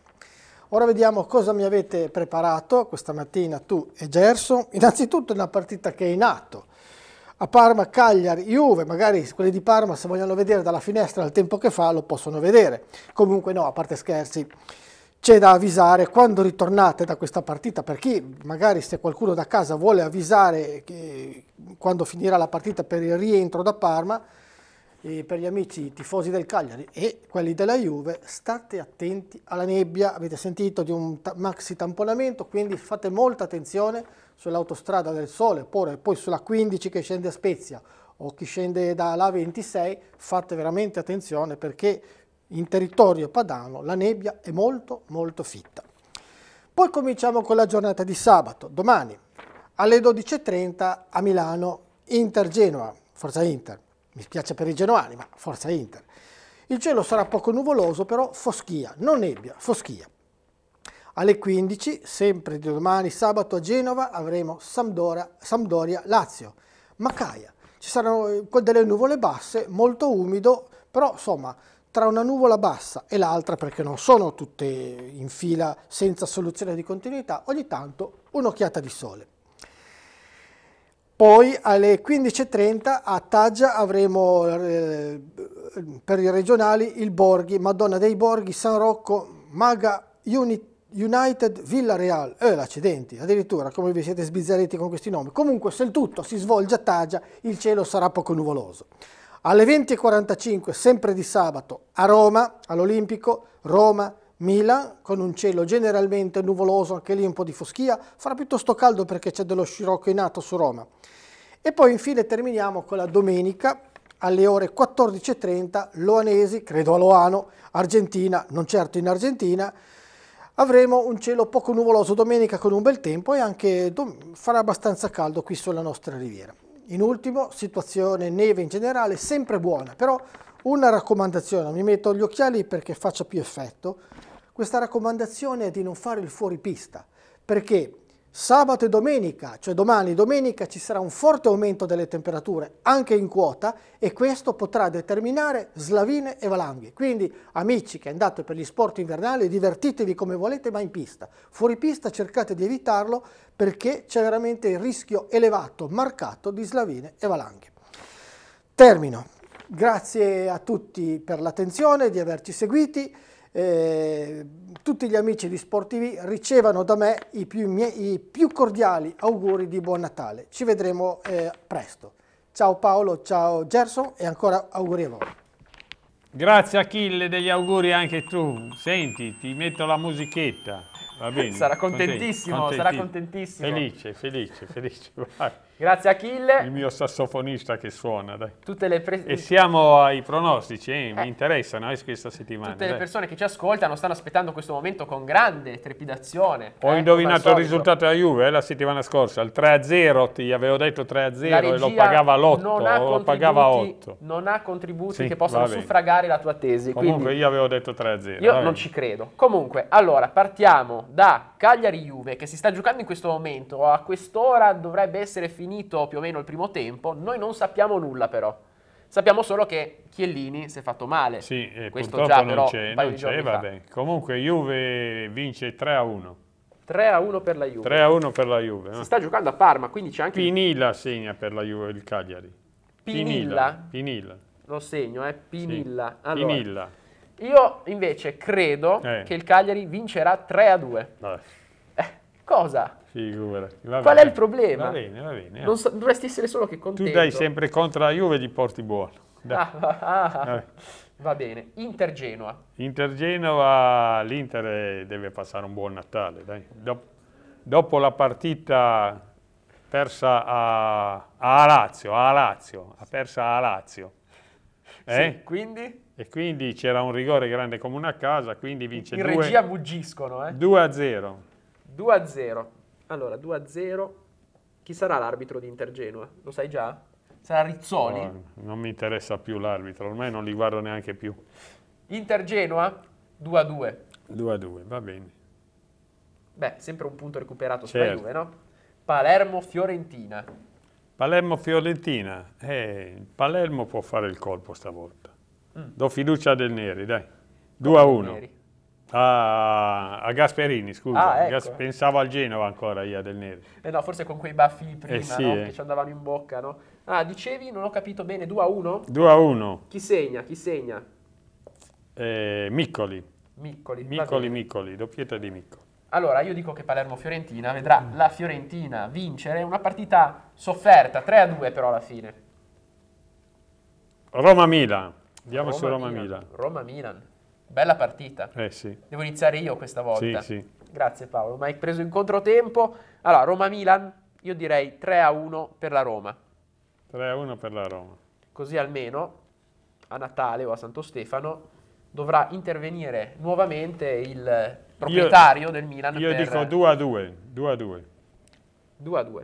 Ora vediamo cosa mi avete preparato questa mattina tu e Gerson. Innanzitutto una partita che è in atto a Parma, Cagliari, Juve, magari quelli di Parma se vogliono vedere dalla finestra il tempo che fa lo possono vedere. Comunque no, a parte scherzi, c'è da avvisare quando ritornate da questa partita, per chi magari se qualcuno da casa vuole avvisare quando finirà la partita per il rientro da Parma, per gli amici tifosi del Cagliari e quelli della Juve, state attenti alla nebbia, avete sentito di un maxi tamponamento, quindi fate molta attenzione sull'autostrada del Sole, poi sulla 15 che scende a Spezia o chi scende dalla 26, fate veramente attenzione perché in territorio padano la nebbia è molto molto fitta. Poi cominciamo con la giornata di sabato, domani alle 12.30 a Milano, Inter-Genoa, Forza Inter, mi spiace per i genuani ma Forza Inter. Il cielo sarà poco nuvoloso però foschia, non nebbia, foschia. Alle 15, sempre di domani sabato a Genova, avremo Sampdoria, Lazio. Macaia, ci saranno eh, delle nuvole basse, molto umido, però insomma tra una nuvola bassa e l'altra, perché non sono tutte in fila senza soluzione di continuità, ogni tanto un'occhiata di sole. Poi alle 15.30 a Taggia avremo eh, per i regionali il Borghi, Madonna dei Borghi, San Rocco, Maga Unit United Villarreal, eh, l'accidenti, addirittura come vi siete sbizzarriti con questi nomi. Comunque se il tutto si svolge a Tagia il cielo sarà poco nuvoloso. Alle 20.45, sempre di sabato, a Roma, all'Olimpico, Roma, Milan, con un cielo generalmente nuvoloso, anche lì un po' di foschia, farà piuttosto caldo perché c'è dello scirocco in atto su Roma. E poi infine terminiamo con la domenica, alle ore 14.30, Loanesi, credo a Loano, Argentina, non certo in Argentina, avremo un cielo poco nuvoloso domenica con un bel tempo e anche farà abbastanza caldo qui sulla nostra riviera. In ultimo, situazione neve in generale sempre buona, però una raccomandazione, mi metto gli occhiali perché faccia più effetto, questa raccomandazione è di non fare il fuoripista, perché Sabato e domenica, cioè domani e domenica, ci sarà un forte aumento delle temperature anche in quota e questo potrà determinare slavine e valanghe. Quindi amici che andate per gli sport invernali divertitevi come volete ma in pista. Fuori pista cercate di evitarlo perché c'è veramente il rischio elevato, marcato di slavine e valanghe. Termino. Grazie a tutti per l'attenzione, di averci seguiti eh, tutti gli amici di Sportivi ricevano da me i più, miei, i più, cordiali auguri di Buon Natale. Ci vedremo eh, presto. Ciao Paolo, ciao Gerson e ancora auguri a voi. Grazie Achille degli auguri anche tu. Senti, ti metto la musichetta. Bene, sarà contentissimo, contenti, sarà contentissimo. Felice, felice, felice. Vai. Grazie Achille. Il mio sassofonista che suona, dai. Pre... E siamo ai pronostici, eh, eh. mi interessano eh, questa settimana. Tutte dai. le persone che ci ascoltano stanno aspettando questo momento con grande trepidazione. Eh, Ho eh, indovinato il risultato della Juve eh, la settimana scorsa, il 3-0, ti avevo detto 3-0 e lo pagava l'8, lo pagava 8. Non ha contributi sì, che possano suffragare la tua tesi. Comunque io avevo detto 3-0. Io non ci credo. Comunque, allora, partiamo da Cagliari-Juve che si sta giocando in questo momento, a quest'ora dovrebbe essere finito finito più o meno il primo tempo, noi non sappiamo nulla però. Sappiamo solo che Chiellini si è fatto male. Sì, e Questo purtroppo già, non c'è, non c'è, vabbè. Comunque Juve vince 3 a 1. 3 a 1 per la Juve. 3 a 1 per la Juve. Si eh. sta giocando a Parma, quindi c'è anche... Pinilla segna per la Juve il Cagliari. Pinilla? Pinilla. Lo segno, eh. Pinilla. Sì. Allora, Pinilla. Io invece credo eh. che il Cagliari vincerà 3 a 2. Eh. Cosa? Figurati. Qual bene. è il problema? Va bene, va bene. Eh. So, dovresti essere solo che contento. Tu dai sempre contro la Juve, gli porti buono. Ah, ah, ah, va bene. Inter-Genoa. Inter-Genoa, l'Inter eh, deve passare un buon Natale. Dai. Dop dopo la partita persa a, a Lazio, a Lazio, ha persa a Lazio. Eh? Sì, quindi? E quindi c'era un rigore grande come una casa, quindi vince In regia buggiscono, 2 eh. a 0. 2 a 0. Allora, 2-0. a Chi sarà l'arbitro di Intergenua? Lo sai già? Sarà Rizzoli? No, non mi interessa più l'arbitro, ormai non li guardo neanche più. Intergenua 2-2. a 2-2, a va bene. Beh, sempre un punto recuperato certo. Sky 2, no? Palermo-Fiorentina. Palermo-Fiorentina. Eh, Palermo può fare il colpo stavolta. Mm. Do fiducia del Neri, dai. 2-1. a Ah, a Gasperini, scusa. Ah, ecco. Gas- pensavo al Genova ancora io del Neri. Eh no, forse con quei baffi prima eh sì, no? eh. che ci andavano in bocca, no? Ah, dicevi, non ho capito bene, 2 a 1? 2 a 1. Chi segna? Chi segna? Eh, Miccoli. Miccoli. Miccoli, Miccoli, doppietta di Miccoli. Allora, io dico che Palermo-Fiorentina vedrà la Fiorentina vincere una partita sofferta, 3 a 2 però alla fine. Roma-Milan. Andiamo Roma su Roma-Milan. Roma-Milan. Bella partita. Eh sì. Devo iniziare io questa volta. Sì, sì. Grazie Paolo, ma hai preso in controtempo. Allora, Roma-Milan, io direi 3-1 per la Roma. 3-1 per la Roma. Così almeno a Natale o a Santo Stefano dovrà intervenire nuovamente il proprietario io, del Milan. Io dico 2-2. 2-2. 2-2.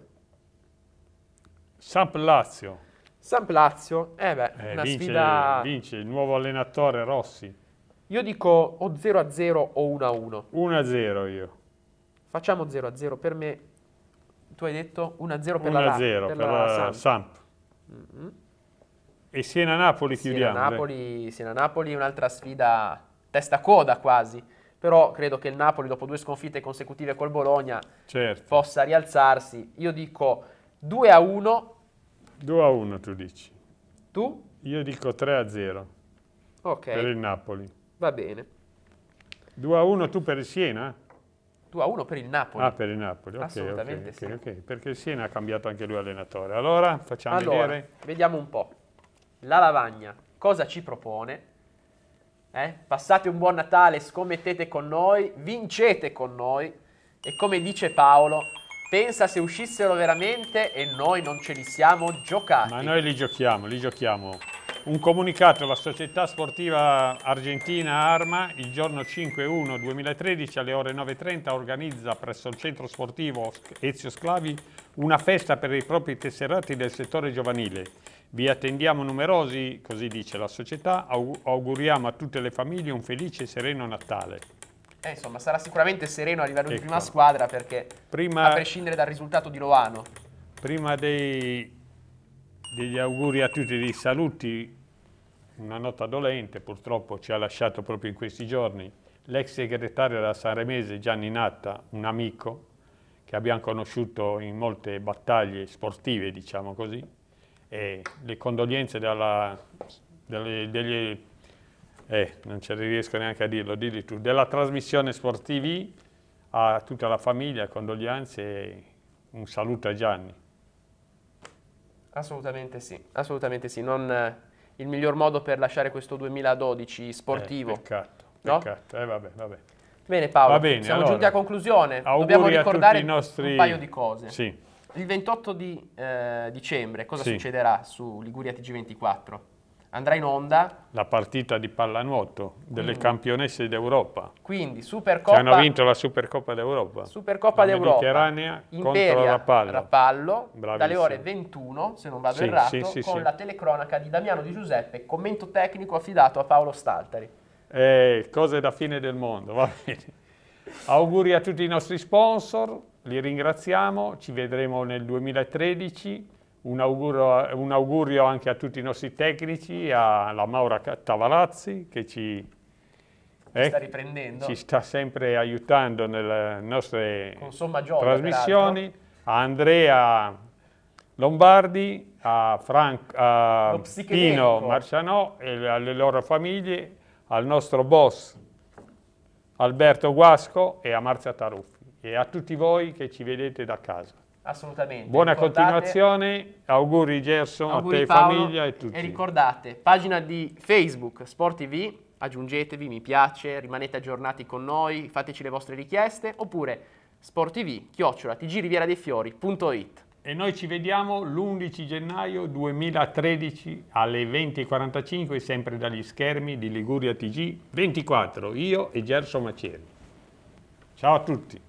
Samp Lazio. Samp Lazio, eh beh, eh, vince, sfida... vince il nuovo allenatore Rossi. Io dico o 0 a 0 o 1 a 1. 1 a 0 io. Facciamo 0 a 0 per me. Tu hai detto 1 a 0 per 1 la 1 a 0 per, per la, Samp. Samp. Mm -hmm. E Siena-Napoli chiudiamo. Siena-Napoli, Siena-Napoli un'altra sfida testa a coda quasi. Però credo che il Napoli dopo due sconfitte consecutive col Bologna certo. possa rialzarsi. Io dico 2 a 1. 2 a 1 tu dici. Tu? Io dico 3 a 0. Ok. Per il Napoli. Va bene. 2 a 1 tu per il Siena? 2 a 1 per il Napoli. Ah, per il Napoli, ok. Assolutamente okay, sì. Okay, okay. Perché il Siena ha cambiato anche lui allenatore. Allora, facciamo allora, vedere. Vediamo un po'. La lavagna, cosa ci propone? Eh? Passate un buon Natale, scommettete con noi, vincete con noi. E come dice Paolo, pensa se uscissero veramente e noi non ce li siamo giocati. Ma noi li giochiamo, li giochiamo un comunicato alla società sportiva argentina Arma il giorno 5-1-2013 alle ore 9.30 organizza presso il centro sportivo Ezio Sclavi una festa per i propri tesserati del settore giovanile. Vi attendiamo numerosi, così dice la società, auguriamo a tutte le famiglie un felice e sereno Natale. Eh, insomma, sarà sicuramente sereno a livello ecco. di prima ecco. squadra perché prima, a prescindere dal risultato di Loano. Prima dei, degli auguri a tutti, dei saluti una nota dolente, purtroppo ci ha lasciato proprio in questi giorni, l'ex segretario della Sanremese Gianni Natta, un amico che abbiamo conosciuto in molte battaglie sportive, diciamo così, e le condoglienze della, delle, degli, eh, non ce riesco neanche a dirlo, dilli tu, della trasmissione sportivi a tutta la famiglia, condoglianze e un saluto a Gianni. Assolutamente sì, assolutamente sì. Non, il miglior modo per lasciare questo 2012 eh, sportivo. Eh, peccato, peccato. Eh, vabbè, vabbè. Bene Paolo, bene, siamo allora, giunti a conclusione, dobbiamo ricordare nostri... un paio di cose. Sì. Il 28 di eh, dicembre cosa sì. succederà su Liguria TG24? andrà in onda la partita di pallanuoto delle Quindi. Mm. campionesse d'Europa. Quindi Supercoppa che hanno vinto la Supercoppa d'Europa. Supercoppa d'Europa. Mediterranea Imperia, contro Rapallo. Rapallo Bravissimo. dalle ore 21, se non vado sì, errato, sì, sì, con la telecronaca di Damiano Di Giuseppe, commento tecnico affidato a Paolo Staltari. Eh, cose da fine del mondo, va *laughs* bene. Auguri a tutti i nostri sponsor, li ringraziamo, ci vedremo nel 2013 un augurio, un augurio, anche a tutti i nostri tecnici, alla Maura Tavalazzi che ci, eh, sta riprendendo, ci sta sempre aiutando nelle nostre gioia, trasmissioni, a Andrea Lombardi, a, Frank, a Pino Marcianò e alle loro famiglie, al nostro boss Alberto Guasco e a Marzia Taruffi e a tutti voi che ci vedete da casa. Assolutamente. Buona ricordate, continuazione, auguri Gerson, auguri a te Paolo, famiglia e tutti. E ricordate, pagina di Facebook Sport TV, aggiungetevi, mi piace, rimanete aggiornati con noi, fateci le vostre richieste, oppure sporttv, chiocciola, tgriviera dei fiori.it. E noi ci vediamo l'11 gennaio 2013 alle 20.45, sempre dagli schermi di Liguria TG 24, io e Gerson Maceri. Ciao a tutti.